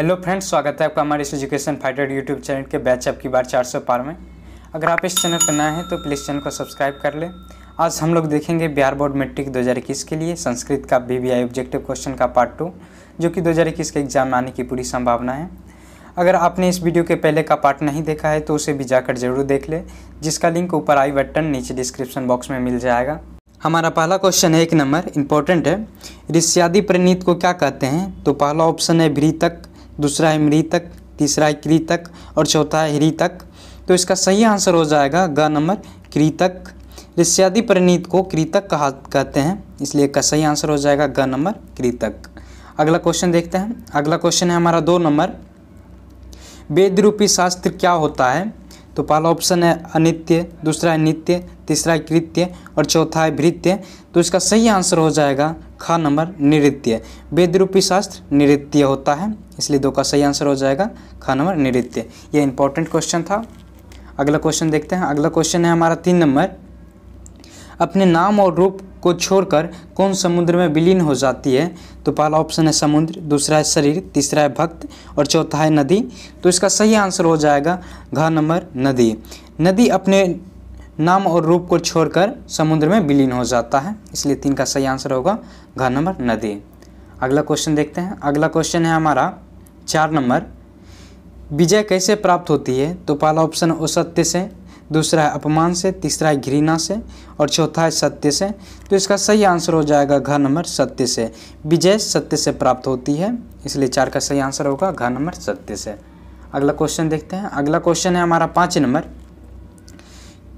hello friends स्वागत है आपका हमारे इस एजुकेशन फाइटर यूट्यूब चैनल के बैच अप की बार चार सौ पार में अगर आप इस चैनल पर नए हैं तो प्लीज़ चैनल को सब्सक्राइब कर लें आज हम लोग देखेंगे बिहार बोर्ड मैट्रिक 2021 के लिए संस्कृत का बी आई ऑब्जेक्टिव क्वेश्चन का पार्ट टू जो कि 2021 के एग्ज़ाम में आने की पूरी संभावना है अगर आपने इस वीडियो के पहले का पार्ट नहीं देखा है तो उसे भी जाकर जरूर देख लें जिसका लिंक ऊपर आई बटन नीचे डिस्क्रिप्शन बॉक्स में मिल जाएगा हमारा पहला क्वेश्चन है एक नंबर इम्पोर्टेंट है ऋष्यादि प्रणीत को क्या कहते हैं तो पहला ऑप्शन है भ्री तक दूसरा है मृतक तीसरा है कृतक और चौथा है हृतक तो इसका सही आंसर हो जाएगा ग नंबर कृतक ऋष्यादि परिणीत को कृतक कहा कहते हैं इसलिए इसका सही आंसर हो जाएगा ग नंबर कृतक अगला क्वेश्चन देखते हैं अगला क्वेश्चन है हमारा दो नंबर वेद रूपी शास्त्र क्या होता है तो पहला ऑप्शन है अनित्य दूसरा है नित्य तीसरा है कृत्य और चौथा है भृत्य तो इसका सही आंसर हो जाएगा खा नंबर नृत्य वेद रूपी शास्त्र नृत्य होता है इसलिए दो का सही आंसर हो जाएगा खा नंबर नृत्य यह इंपॉर्टेंट क्वेश्चन था अगला क्वेश्चन देखते हैं अगला क्वेश्चन है हमारा तीन नंबर अपने नाम और रूप को छोड़कर कौन समुद्र में विलीन हो जाती है तो पहला ऑप्शन है समुद्र दूसरा है शरीर तीसरा है भक्त और चौथा है नदी तो इसका सही आंसर हो जाएगा घ नंबर नदी नदी अपने नाम और रूप को छोड़कर समुद्र में विलीन हो जाता है इसलिए तीन का सही आंसर होगा घर नंबर नदी अगला क्वेश्चन देखते हैं अगला क्वेश्चन है हमारा चार नंबर विजय कैसे प्राप्त होती है तो पहला ऑप्शन असत्य से दूसरा है अपमान से तीसरा है घृणा से और चौथा है सत्य से तो इसका सही आंसर हो जाएगा घर नंबर सत्य से विजय सत्य से प्राप्त होती है इसलिए चार का सही आंसर होगा घर नंबर सत्य से अगला क्वेश्चन देखते हैं अगला क्वेश्चन है हमारा पाँच नंबर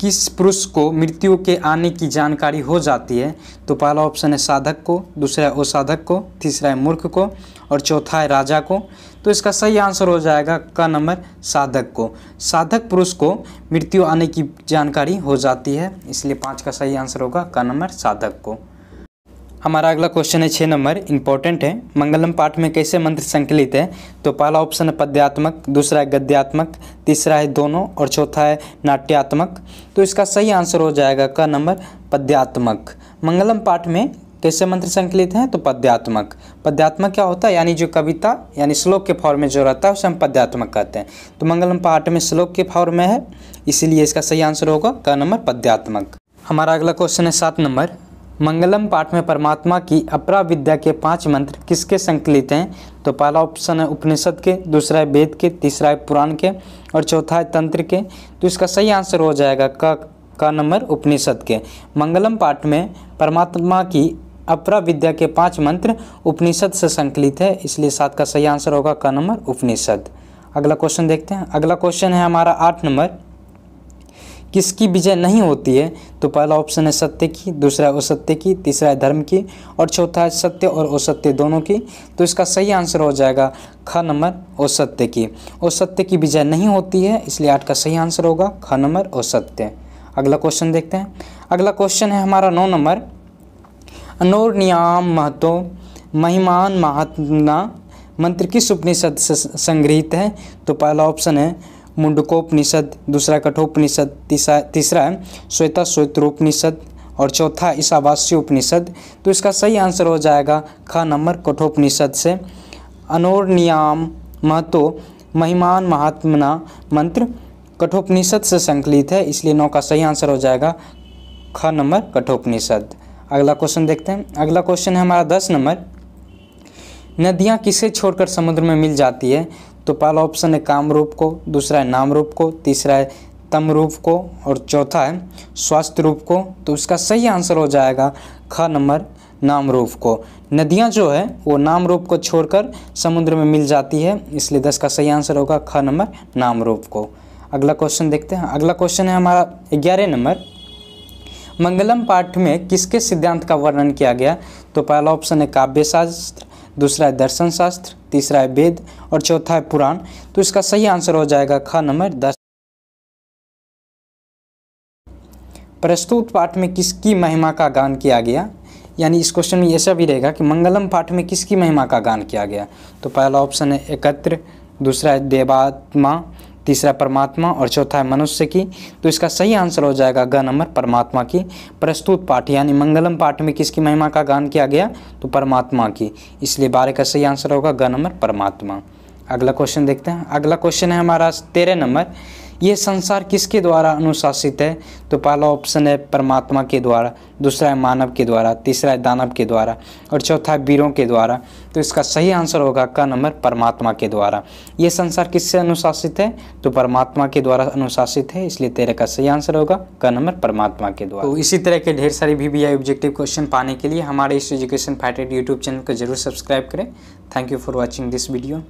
किस पुरुष को मृत्यु के आने की जानकारी हो जाती है तो पहला ऑप्शन है साधक को दूसरा है असाधक को तीसरा है मूर्ख को और चौथा है राजा को तो इसका सही आंसर हो जाएगा क नंबर साधक को साधक पुरुष को मृत्यु आने की जानकारी हो जाती है इसलिए पाँच का सही आंसर होगा क नंबर साधक को हमारा अगला क्वेश्चन है छः नंबर इंपॉर्टेंट है मंगलम पाठ में कैसे मंत्र संकलित है तो पहला ऑप्शन है पद्यात्मक दूसरा है गद्यात्मक तीसरा है दोनों और चौथा है नाट्यात्मक तो इसका सही आंसर हो जाएगा का नंबर पद्यात्मक मंगलम पाठ में कैसे मंत्र संकलित हैं तो पद्यात्मक पद्यात्मक क्या होता है यानी जो कविता यानी श्लोक के फॉर्म में जो रहता है उसे हम पद्यात्मक कहते हैं तो मंगलम पाठ में श्लोक के फॉर्म में है इसीलिए इसका सही आंसर होगा का नंबर पद्यात्मक हमारा अगला क्वेश्चन है सात नंबर मंगलम पाठ में परमात्मा की अपरा विद्या के पांच मंत्र किसके संकलित हैं तो पहला ऑप्शन है उपनिषद के दूसरा है वेद के तीसरा है पुराण के और चौथा है तंत्र के तो इसका सही आंसर हो जाएगा क का नंबर उपनिषद के मंगलम पाठ में परमात्मा की अपरा विद्या के पांच मंत्र उपनिषद से संकलित है इसलिए सात का सही आंसर होगा क नंबर उपनिषद अगला क्वेश्चन देखते हैं अगला क्वेश्चन है हमारा आठ नंबर किसकी विजय नहीं होती है तो पहला ऑप्शन है सत्य की दूसरा असत्य की तीसरा है धर्म की और चौथा है सत्य और असत्य दोनों की तो इसका सही आंसर हो जाएगा ख नंबर असत्य की असत्य की विजय नहीं होती है इसलिए आठ का सही आंसर होगा ख नंबर असत्य अगला क्वेश्चन देखते हैं अगला क्वेश्चन है हमारा नौ नंबर अनोर नियाम महतो महिमान महात्मा मंत्र किस उपनिषद से संग्रहित है तो पहला ऑप्शन है मुंडकोपनिषद दूसरा कठोपनिषद तीसरा श्वेता श्वेत्रोपनिषद और चौथा ईसावासी उपनिषद तो इसका सही आंसर हो जाएगा ख नंबर कठोपनिषद से अनोरनियाम महतो महिमान महात्मना मंत्र कठोपनिषद से संकलित है इसलिए नौ का सही आंसर हो जाएगा ख नंबर कठोपनिषद अगला क्वेश्चन देखते हैं अगला क्वेश्चन है हमारा दस नंबर नदियाँ किसे छोड़कर समुद्र में मिल जाती है तो पहला ऑप्शन है काम रूप को दूसरा है नाम रूप को तीसरा है तम रूप को और चौथा है स्वास्थ्य रूप को तो उसका सही आंसर हो जाएगा ख नंबर नाम रूप को नदियाँ जो है वो नाम रूप को छोड़कर समुद्र में मिल जाती है इसलिए दस का सही आंसर होगा ख नंबर नाम रूप को अगला क्वेश्चन देखते हैं अगला क्वेश्चन है हमारा ग्यारह नंबर मंगलम पाठ में किसके सिद्धांत का वर्णन किया गया तो पहला ऑप्शन है काव्य शास्त्र दूसरा है दर्शन शास्त्र तीसरा है वेद और चौथा है पुराण तो इसका सही आंसर हो जाएगा ख नंबर दस प्रस्तुत पाठ में किसकी महिमा का गान किया गया यानी इस क्वेश्चन में ऐसा भी रहेगा कि मंगलम पाठ में किसकी महिमा का गान किया गया तो पहला ऑप्शन है एकत्र दूसरा है देवात्मा तीसरा परमात्मा और चौथा है मनुष्य की तो इसका सही आंसर हो जाएगा ग नंबर परमात्मा की प्रस्तुत पाठ यानी मंगलम पाठ में किसकी महिमा का गान किया गया तो परमात्मा की इसलिए बारह का सही आंसर होगा ग नंबर परमात्मा अगला क्वेश्चन देखते हैं अगला क्वेश्चन है हमारा तेरह नंबर यह संसार किसके द्वारा अनुशासित है तो पहला ऑप्शन है परमात्मा के द्वारा दूसरा है मानव के द्वारा तीसरा है दानव के द्वारा और चौथा है वीरों के द्वारा तो इसका सही आंसर होगा का नंबर परमात्मा के द्वारा यह संसार किससे अनुशासित है तो परमात्मा के द्वारा अनुशासित है इसलिए तेरह का सही आंसर होगा का नंबर परमात्मा के द्वारा तो इसी तरह के ढेर सारे वी वी ऑब्जेक्टिव क्वेश्चन पाने के लिए हमारे इस एजुकेशन फाइटेड यूट्यूब चैनल को जरूर सब्सक्राइब करें thank you for watching this video